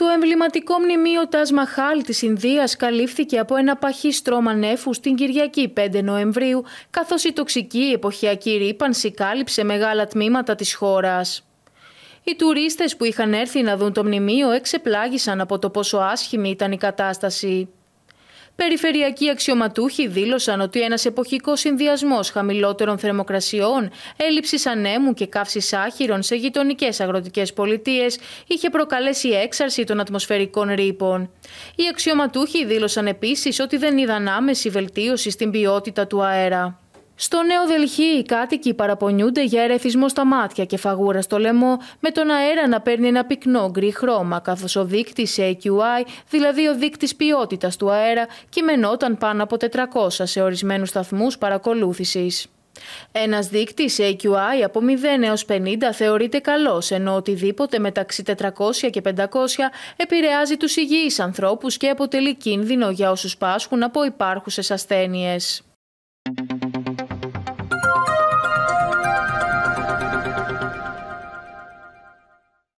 Το εμβληματικό μνημείο Τας Μαχάλ της Ινδίας καλύφθηκε από ένα παχύ στρώμα νεφού την Κυριακή 5 Νοεμβρίου, καθώς η τοξική εποχιακή ρήπανση κάλυψε μεγάλα τμήματα της χώρας. Οι τουρίστες που είχαν έρθει να δουν το μνημείο εξεπλάγησαν από το πόσο άσχημη ήταν η κατάσταση. Περιφερειακοί αξιωματούχοι δήλωσαν ότι ένας εποχικός συνδυασμός χαμηλότερων θερμοκρασιών, έλλειψης ανέμου και καύσης άχυρων σε γειτονικές αγροτικές πολιτείες είχε προκαλέσει έξαρση των ατμοσφαιρικών ρήπων. Οι αξιωματούχοι δήλωσαν επίσης ότι δεν είδαν άμεση βελτίωση στην ποιότητα του αέρα. Στο Νέο Δελχή, οι κάτοικοι παραπονιούνται για ερεθισμό στα μάτια και φαγούρα στο λαιμό, με τον αέρα να παίρνει ένα πυκνό γκρι χρώμα, καθώς ο δείκτης AQI, δηλαδή ο δείκτης ποιότητας του αέρα, κειμενόταν πάνω από 400 σε ορισμένους σταθμούς παρακολούθησης. Ένας δείκτης AQI από 0 έω 50 θεωρείται καλός, ενώ οτιδήποτε μεταξύ 400 και 500 επηρεάζει τους υγιείς ανθρώπους και αποτελεί κίνδυνο για όσους πάσχουν από υπάρχουσες ασθένειες.